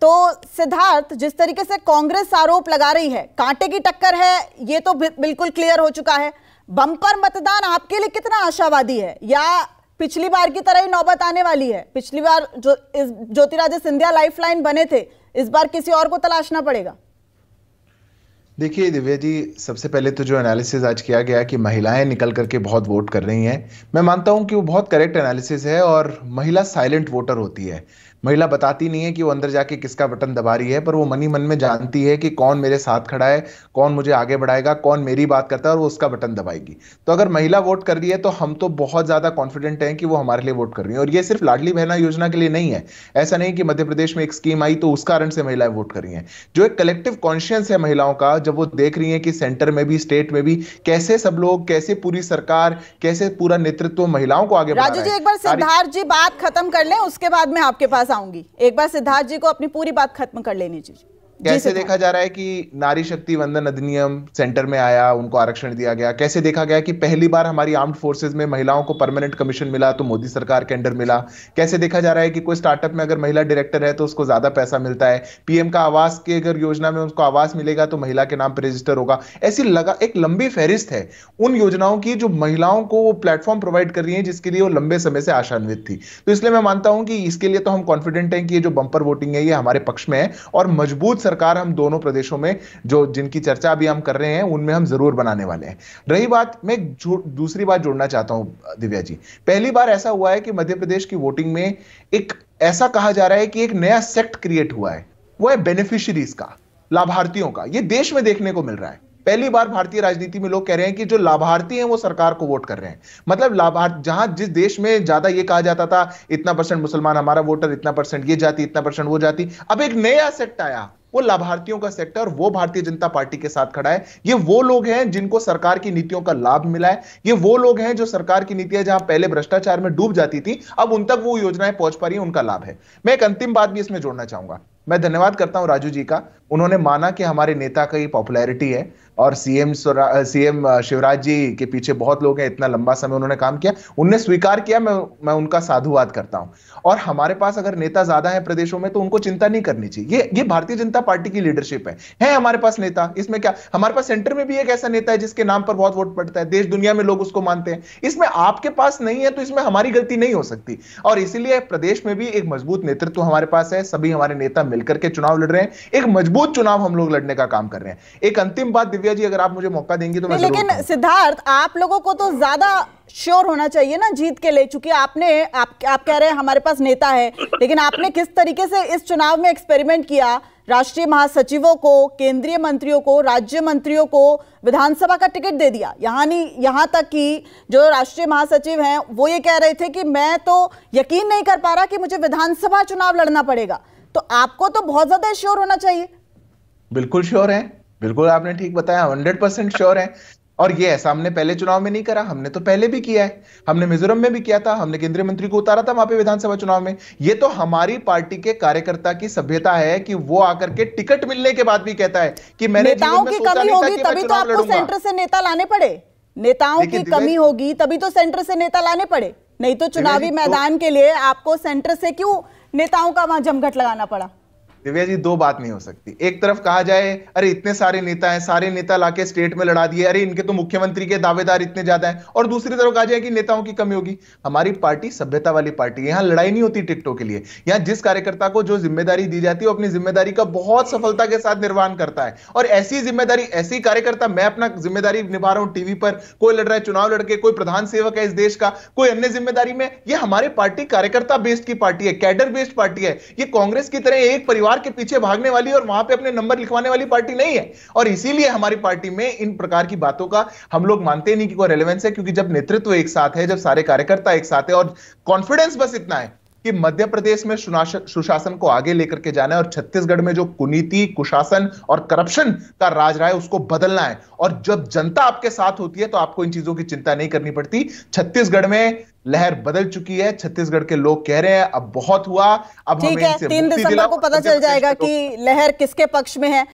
तो सिद्धार्थ जिस तरीके से कांग्रेस आरोप लगा रही है कांटे की टक्कर है ये तो बिल्कुल क्लियर हो चुका है बम्पर मतदान आपके लिए कितना आशावादी है या पिछली बार की तरह ही नौबत आने वाली है पिछली बार जो ज्योतिरादित्य सिंधिया लाइफलाइन बने थे इस बार किसी और को तलाशना पड़ेगा देखिए दिव्या जी सबसे पहले तो जो एनालिसिस आज किया गया कि महिलाएं निकल करके बहुत वोट कर रही हैं मैं मानता हूं कि वो बहुत करेक्ट एनालिसिस है और महिला साइलेंट वोटर होती है महिला बताती नहीं है कि वो अंदर जाके किसका बटन दबा रही है पर वो मनी मन में जानती है कि कौन मेरे साथ खड़ा है कौन मुझे आगे बढ़ाएगा कौन मेरी बात करता है और वो उसका बटन दबाएगी तो अगर महिला वोट कर रही है तो हम तो बहुत ज़्यादा कॉन्फिडेंट हैं कि वो हमारे लिए वोट कर रही है और ये सिर्फ लाडली बहना योजना के लिए नहीं है ऐसा नहीं कि मध्य प्रदेश में एक स्कीम आई तो उस कारण से महिलाएं वोट कर रही हैं जो एक कलेक्टिव कॉन्शियस है महिलाओं का जब जब वो देख रही हैं कि सेंटर में भी स्टेट में भी कैसे सब लोग कैसे पूरी सरकार कैसे पूरा नेतृत्व महिलाओं को आगे राजू जी एक बार सिद्धार्थ जी बात खत्म कर लें उसके बाद में आपके पास आऊंगी एक बार सिद्धार्थ जी को अपनी पूरी बात खत्म कर लेनी चाहिए कैसे देखा जा रहा है कि नारी शक्ति वंदन अधिनियम सेंटर में आया उनको आरक्षण दिया गया कैसे देखा गया कि पहली बार हमारी आर्म्ड फोर्सेज में महिलाओं को परमानेंट कमीशन मिला तो मोदी सरकार के अंडर मिला कैसे देखा जा रहा है कि कोई स्टार्टअप में अगर महिला डायरेक्टर है तो उसको ज्यादा पैसा मिलता है पीएम का आवास की अगर योजना में उसको आवास मिलेगा तो महिला के नाम पर रजिस्टर होगा ऐसी लगा एक लंबी फहरिस्त है उन योजनाओं की जो महिलाओं को वो प्लेटफॉर्म प्रोवाइड कर रही है जिसके लिए वो लंबे समय से आशान्वित थी तो इसलिए मैं मानता हूं कि इसके लिए तो हम कॉन्फिडेंट हैं कि ये जो बंपर वोटिंग है ये हमारे पक्ष में है और मजबूत सरकार हम दोनों प्रदेशों में जो जिनकी चर्चा अभी हम कर रहे हैं उनमें हम जरूर बनाने वाले हैं रही बात मैं दूसरी बात जोड़ना चाहता हूं दिव्या जी पहली बार ऐसा हुआ है कि मध्य प्रदेश की वोटिंग में एक ऐसा कहा जा रहा है कि एक नया सेक्ट क्रिएट हुआ है वो है बेनिफिशरीज का लाभार्थियों का ये देश में देखने को मिल रहा है पहली बार भारतीय राजनीति में लोग कह रहे हैं कि जो लाभार्थी हैं वो सरकार को वोट कर रहे हैं मतलब लाभार्थी जहां जिस देश में ज्यादा ये कहा जाता था इतना परसेंट मुसलमान हमारा वोटर इतना परसेंट ये जाति इतना परसेंट वो जाति अब एक नया सेक्ट आया वो लाभार्थियों का सेक्टर वो भारतीय जनता पार्टी के साथ खड़ा है ये वो लोग हैं जिनको सरकार की नीतियों का लाभ मिला है ये वो लोग हैं जो सरकार की नीतियां जहां पहले भ्रष्टाचार में डूब जाती थी अब उन तक वो योजनाएं पहुंच पा रही है उनका लाभ है मैं एक अंतिम बात भी इसमें जोड़ना चाहूंगा मैं धन्यवाद करता हूं राजू जी का उन्होंने माना कि हमारे नेता का ये पॉपुलैरिटी है और सीएम सीएम शिवराज जी के पीछे बहुत लोग हैं इतना लंबा समय उन्होंने काम किया उनने स्वीकार किया मैं मैं उनका साधुवाद करता हूं और हमारे पास अगर नेता ज्यादा है प्रदेशों में तो उनको चिंता नहीं करनी चाहिए ये ये भारतीय जनता पार्टी की लीडरशिप है है हमारे पास नेता इसमें क्या हमारे पास सेंटर में भी एक ऐसा नेता है जिसके नाम पर बहुत वोट पड़ता है देश दुनिया में लोग उसको मानते हैं इसमें आपके पास नहीं है तो इसमें हमारी गलती नहीं हो सकती और इसीलिए प्रदेश में भी एक मजबूत नेतृत्व हमारे पास है सभी हमारे नेता मिलकर के चुनाव लड़ रहे हैं एक मजबूत चुनाव हम लोग लड़ने का काम कर रहे हैं एक अंतिम बात दिव्या जी अगर आप मुझे मौका देंगे तो मैं लेकिन सिद्धार्थ आप लोगों को तो ज्यादा श्योर होना चाहिए ना जीत के लिए चूंकि आपने आप आप कह रहे हैं हमारे पास नेता है लेकिन आपने किस तरीके से इस चुनाव में एक्सपेरिमेंट किया राष्ट्रीय महासचिवों को केंद्रीय मंत्रियों को राज्य मंत्रियों को विधानसभा का टिकट दे दिया यहाँ नहीं यहाँ तक कि जो राष्ट्रीय महासचिव हैं वो ये कह रहे थे कि मैं तो यकीन नहीं कर पा रहा कि मुझे विधानसभा चुनाव लड़ना पड़ेगा तो आपको तो बहुत ज्यादा श्योर होना चाहिए बिल्कुल श्योर है बिल्कुल आपने ठीक बताया हंड्रेड परसेंट श्योर है और ये ऐसा हमने पहले चुनाव में नहीं करा हमने तो पहले भी किया है हमने मिजोरम में भी किया था हमने केंद्रीय मंत्री को उतारा था वहां पे विधानसभा चुनाव में ये तो हमारी पार्टी के कार्यकर्ता की सभ्यता है कि वो आकर के टिकट मिलने के बाद भी कहता है कि मैंने नेताओं की कमी होगी तभी तो आपको सेंटर से नेता लाने पड़े नेताओं की कमी होगी तभी तो सेंटर से नेता लाने पड़े नहीं तो चुनावी तो मैदान के लिए आपको सेंटर से क्यों नेताओं का वहां जमघट लगाना पड़ा दिव्या जी दो बात नहीं हो सकती एक तरफ कहा जाए अरे इतने सारे नेता हैं सारे नेता लाके स्टेट में लड़ा दिए अरे इनके तो मुख्यमंत्री के दावेदार इतने ज्यादा हैं और दूसरी तरफ कहा जाए कि नेताओं की कमी होगी हमारी पार्टी सभ्यता वाली पार्टी है यहाँ लड़ाई नहीं होती टिकटों के लिए यहाँ जिस कार्यकर्ता को जो जिम्मेदारी दी जाती है अपनी जिम्मेदारी का बहुत सफलता के साथ निर्वहन करता है और ऐसी जिम्मेदारी ऐसी कार्यकर्ता मैं अपना जिम्मेदारी निभा रहा हूं टीवी पर कोई लड़ रहा है चुनाव लड़के कोई प्रधान सेवक है इस देश का कोई अन्य जिम्मेदारी में यह हमारे पार्टी कार्यकर्ता बेस्ड की पार्टी है कैडर बेस्ड पार्टी है ये कांग्रेस की तरह एक परिवार दीवार के पीछे भागने वाली और वहां पे अपने नंबर लिखवाने वाली पार्टी नहीं है और इसीलिए हमारी पार्टी में इन प्रकार की बातों का हम लोग मानते नहीं कि कोई रेलिवेंस है क्योंकि जब नेतृत्व एक साथ है जब सारे कार्यकर्ता एक साथ है और कॉन्फिडेंस बस इतना है कि मध्य प्रदेश में सुशासन को आगे लेकर के जाना है और छत्तीसगढ़ में जो कुनीति कुशासन और करप्शन का राज रहा है उसको बदलना है और जब जनता आपके साथ होती है तो आपको इन चीजों की चिंता नहीं करनी पड़ती छत्तीसगढ़ में लहर बदल चुकी है छत्तीसगढ़ के लोग कह रहे हैं अब बहुत हुआ अब ठीक है तीन दिसंबर को पता चल जाएगा कि लहर किसके पक्ष में है